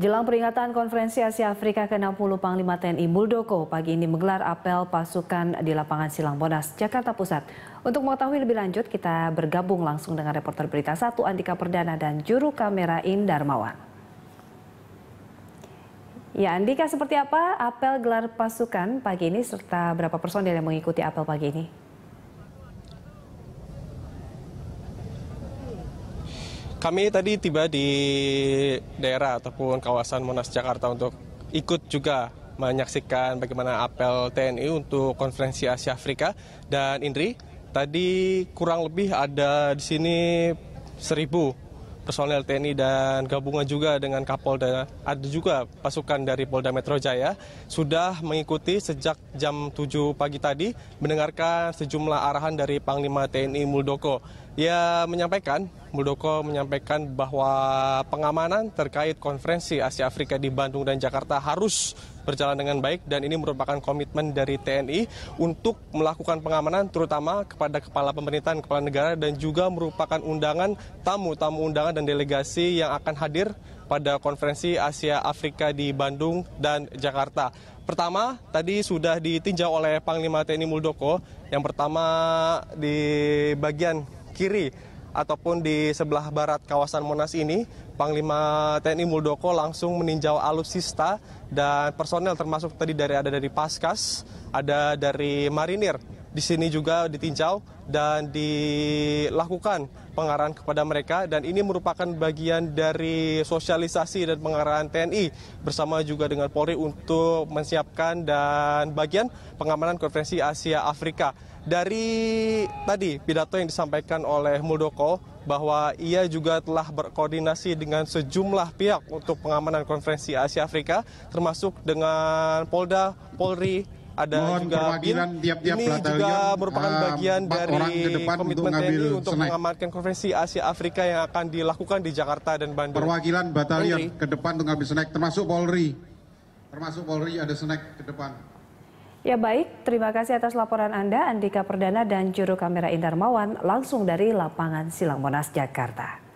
Jelang peringatan konferensi Asia Afrika ke-60 Panglima TNI Muldoko pagi ini menggelar apel pasukan di lapangan Silang Monas, Jakarta Pusat. Untuk mengetahui lebih lanjut, kita bergabung langsung dengan reporter Berita Satu Andika Perdana dan juru kamera Indarmawan. Ya Andika, seperti apa apel gelar pasukan pagi ini serta berapa personil yang mengikuti apel pagi ini? Kami tadi tiba di daerah ataupun kawasan Monas Jakarta untuk ikut juga menyaksikan bagaimana apel TNI untuk konferensi Asia Afrika dan Indri tadi kurang lebih ada di sini seribu personel TNI dan gabungan juga dengan Kapolda ada juga pasukan dari Polda Metro Jaya sudah mengikuti sejak jam 7 pagi tadi mendengarkan sejumlah arahan dari Panglima TNI Muldoko ia menyampaikan, Muldoko menyampaikan bahwa pengamanan terkait konferensi Asia Afrika di Bandung dan Jakarta harus berjalan dengan baik dan ini merupakan komitmen dari TNI untuk melakukan pengamanan terutama kepada kepala pemerintahan, kepala negara dan juga merupakan undangan tamu-tamu undangan dan delegasi yang akan hadir pada konferensi Asia Afrika di Bandung dan Jakarta. Pertama, tadi sudah ditinjau oleh Panglima TNI Muldoko. Yang pertama di bagian kiri ataupun di sebelah barat kawasan Monas ini, Panglima TNI Muldoko langsung meninjau alutsista dan personel termasuk tadi dari ada dari Paskas, ada dari Marinir di sini juga ditinjau dan dilakukan pengarahan kepada mereka dan ini merupakan bagian dari sosialisasi dan pengarahan TNI bersama juga dengan Polri untuk menyiapkan dan bagian pengamanan konferensi Asia Afrika. Dari tadi pidato yang disampaikan oleh Muldoko bahwa ia juga telah berkoordinasi dengan sejumlah pihak untuk pengamanan konferensi Asia Afrika termasuk dengan Polda, Polri, ada Mohon juga bin. Tiap-tiap ini juga merupakan eh, bagian uh, dari komitmen untuk TNI untuk senai. mengamankan konferensi Asia Afrika yang akan dilakukan di Jakarta dan Bandung. Perwakilan batalion ke depan untuk ngambil snack, termasuk Polri. Termasuk Polri ada snack ke depan. Ya baik, terima kasih atas laporan Anda Andika Perdana dan juru kamera Indarmawan langsung dari lapangan Silang Monas, Jakarta.